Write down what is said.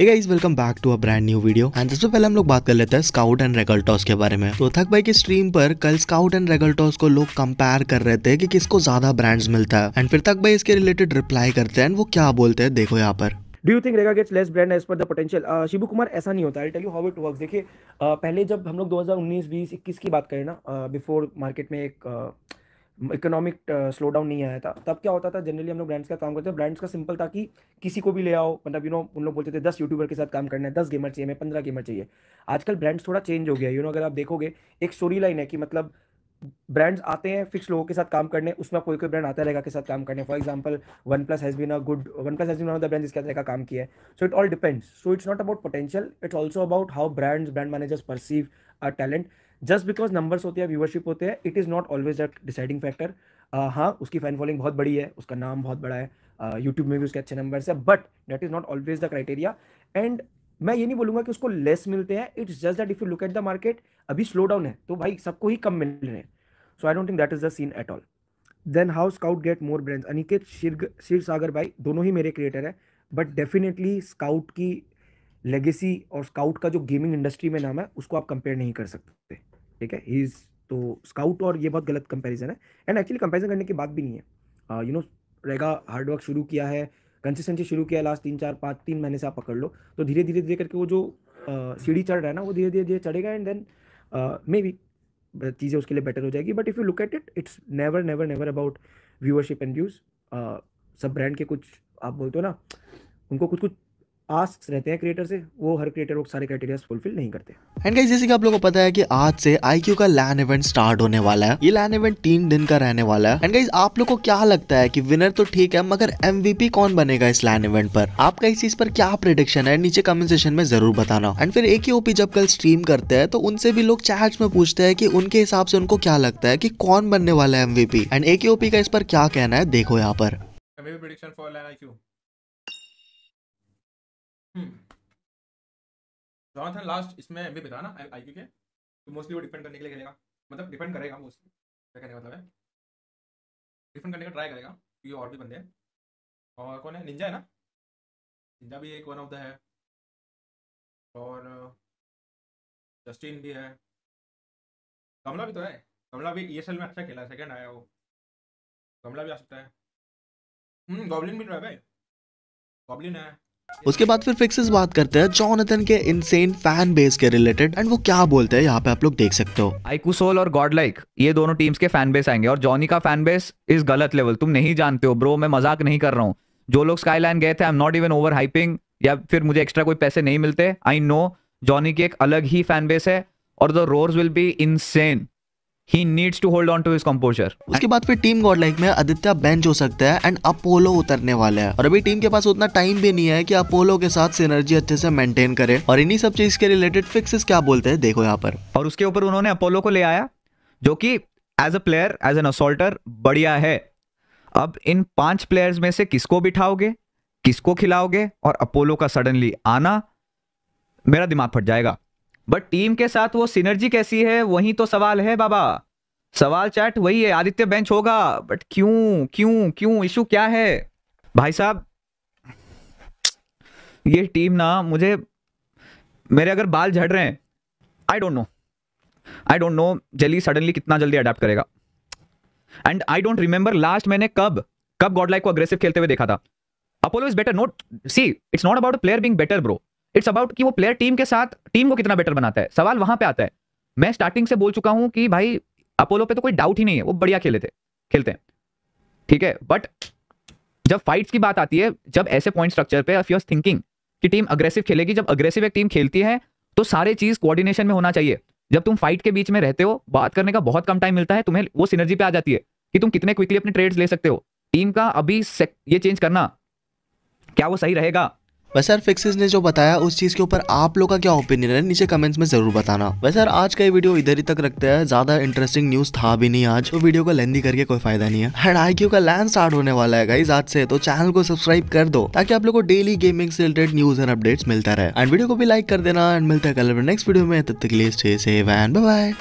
Guys welcome back to a brand new video and सबसे पहले हम लोग बात कर लेते हैं स्काउट एंड रेगल टॉस के बारे में तो थक भाई की स्ट्रीम पर कल स्काउट एंड रेगल टॉस को लोग कंपेयर कर रहे थे कि किसको ज्यादा ब्रांड्स मिलता है एंड फिर थक भाई इसके रिलेटेड रिप्लाई करते हैं वो क्या बोलते हैं देखो यहाँ पर Do you think Rega gets less brand as per the potential? Uh, Shibu Kumar ऐसा नहीं होता I tell you how it work देखिए uh, पहले जब हम लोग 2019 20 21 की बात करें ना बिफोर uh, मार्केट में एक uh, इकोनॉमिक स्लो डाउन नहीं आया था तब क्या होता था जनरली हम लोग ब्रांड्स का काम करते थे ब्रांड्स का सिंपल था कि किसी को भी ले आओ मतलब यू नो उन लोग बोलते थे दस यूट्यूबर के साथ काम करना है दस गेमर चाहिए हमें पंद्रह गेमर चाहिए आजकल ब्रांड्स थोड़ा चेंज हो गया यू नो अगर आप देखोगे एक स्टोरी लाइन है कि मतलब ब्रांड्स आते हैं फिक्स लोगों के साथ काम करने उसमें कोई कोई ब्रांड आता रहेगा के साथ काम करने for example one plus has been a good one plus has been the brand जिसके तरह का काम किया है so it all depends so it's not about potential it's also about how brands brand managers perceive a talent just because numbers होते हैं viewership होते हैं it is not always a deciding factor हाँ उसकी फैन फॉलोइंग बहुत बड़ी है उसका नाम बहुत बड़ा है यूट्यूब uh, में भी उसके अच्छे नंबर्स है but that is not always the criteria and मैं ये नहीं बोलूंगा कि उसको लेस मिलते हैं it's just that if you look at the market अभी स्लो डाउन है तो भाई सबको ही कम मिल रहे हैं so I don't think that is the scene at all then how Scout get more brands Aniket शीर्ग शीर सागर भाई दोनों ही मेरे क्रिएटर हैं बट डेफिनेटली स्काउट की लेगेसी और स्काउट का जो गेमिंग इंडस्ट्री में नाम है उसको आप कंपेयर नहीं कर सकते ठीक है ही इज़ तो स्काउट और ये बहुत गलत कंपैरिजन है एंड एक्चुअली कंपैरिजन करने की बात भी नहीं है यू नो रहेगा हार्डवर्क शुरू किया है कंसिस्टेंसी शुरू किया है लास्ट तीन चार पाँच तीन महीने से आप पकड़ लो तो धीरे धीरे धीरे करके वो जो uh, सीढ़ी चढ़ रहा है ना वो धीरे धीरे धीरे चढ़ेगा एंड देन मे बी चीज़ें उसके लिए बेटर हो जाएगी but if you look at it it's never never never about viewership and views सब ब्रांड के कुछ आप बोलते हो ना उनको कुछ कुछ आस्क रहते हैं क्रिएटर से वो हर क्रिएटर वो सारे क्राइटेरिया फुलफिल नहीं करते एंड गाइस जैसे कि आप लोगों को पता है कि आज से आईक्यू का लैन इवेंट स्टार्ट होने वाला है ये लैन इवेंट तीन दिन का रहने वाला है एंड गाइस आप लोगों को क्या लगता है कि विनर तो ठीक है मगर एमवीपी कौन बनेगा इस लैन इवेंट पर आपका इस चीज पर क्या प्रिडिक्शन है नीचे कमेंट सेशन में जरूर बताना एंड फिर एक ही ओपी जब कल स्ट्रीम करते हैं तो उनसे भी लोग चैट में पूछते हैं की उनके हिसाब से उनको क्या लगता है की कौन बनने वाला है एमवीपी एंड एक ही ओपी का इस पर क्या कहना है देखो यहाँ पर जॉनथन हम्म। लास्ट इसमें भी बिता ना आई क्यू के तो मोस्टली वो डिफेंड करने के लिए खेलेगा मतलब डिफेंड करेगा मोस्टली क्या कहने का मतलब है डिफेंड करने का ट्राई करेगा क्योंकि तो और भी बंदे हैं और कौन है निंजा है ना निंजा भी एक वन ऑफ द है और जस्टिन uh, भी है कमला भी तो है कमला भी ई e में अच्छा खेला है सेकेंड आया वो कमला भी आ सकता है गॉबलिन हम्म, भी तो है भाई गॉबलिन है उसके बाद फिर फिक्सेस बात करते हैं जॉनथन के इनसेन फैन बेस के रिलेटेड एंड वो क्या बोलते हैं यहाँ पे आप लोग देख सकते हो आईकूसोल और गॉड लाइक ये दोनों टीम्स के फैन बेस आएंगे और जॉनी का फैन बेस इस गलत लेवल तुम नहीं जानते हो ब्रो मैं मजाक नहीं कर रहा हूँ जो लोग स्काईलाइन गए थे I am not even over hyping या फिर मुझे एक्स्ट्रा कोई पैसे नहीं मिलते आई नो जॉनी की एक अलग ही फैन बेस है और the roars will be insane ही needs to hold on to his composure उसके बाद फिर टीम गॉड लाइक में आदित्य बेंच हो सकता है एंड अपोलो उतरने वाले हैं और अभी टीम के पास उतना टाइम भी नहीं है कि अपोलो के साथ सिनर्जी अच्छे से मेंटेन करे और इन्हीं सब चीज के रिलेटेड फिक्सेस क्या बोलते हैं देखो यहाँ पर और उसके ऊपर उन्होंने अपोलो को ले आया जो कि as a player as an assaulter बढ़िया है अब इन पांच प्लेयर्स में से किसको बिठाओगे किसको खिलाओगे और अपोलो का सडनली आना मेरा दिमाग फट जाएगा बट टीम के साथ वो सिनर्जी कैसी है वही तो सवाल है बाबा सवाल चैट वही है आदित्य बेंच होगा बट क्यों क्यों क्यों इशू क्या है भाई साहब ये टीम ना मुझे मेरे अगर बाल झड़ रहे हैं I don't know I don't know जल्दी सडनली कितना जल्दी अडेप्ट करेगा and I don't remember last मैंने कब कब गॉडलाइक को अग्रेसिव खेलते हुए देखा था Apollo is better not see it's not about player being better bro it's about कि वो प्लेयर टीम के साथ टीम को कितना बेटर बनाता है सवाल वहां पे आता है मैं स्टार्टिंग से बोल चुका हूं कि भाई अपोलो पे तो कोई डाउट ही नहीं है वो बढ़िया खेले थे खेलते हैं ठीक है बट जब फाइट्स की बात आती है जब ऐसे पॉइंट स्ट्रक्चर पे ऑफ यूर थिंकिंग कि टीम अग्रेसिव खेलेगी जब अग्रेसिव एक टीम खेलती है तो सारे चीज कोऑर्डिनेशन में होना चाहिए जब तुम फाइट के बीच में रहते हो बात करने का बहुत कम टाइम मिलता है तुम्हें वो सिनर्जी पे आ जाती है कि तुम कितने क्विकली अपने ट्रेड्स ले सकते हो टीम का अभी ये चेंज करना क्या वो सही रहेगा वैसे यार फिक्सिस ने जो बताया उस चीज के ऊपर आप लोग का क्या ओपिनियन है नीचे कमेंट्स में जरूर बताना वैसे यार आज का ये वीडियो इधर ही तक रखते हैं ज्यादा इंटरेस्टिंग न्यूज था भी नहीं आज तो वीडियो को लेंदी करके कोई फायदा नहीं है एंड आई का लैंड स्टार्ट होने वाला है गाइज आज से तो चैनल को सब्सक्राइब कर दो ताकि आप लोग को डेली गेमिंग से रिलेटेड न्यूज एंड अपडेट्स मिलता रहे एंड वीडियो को भी लाइक कर देना एंड मिलता है कल नेक्स्ट वीडियो में तब तक के लिए स्टे एंड बाय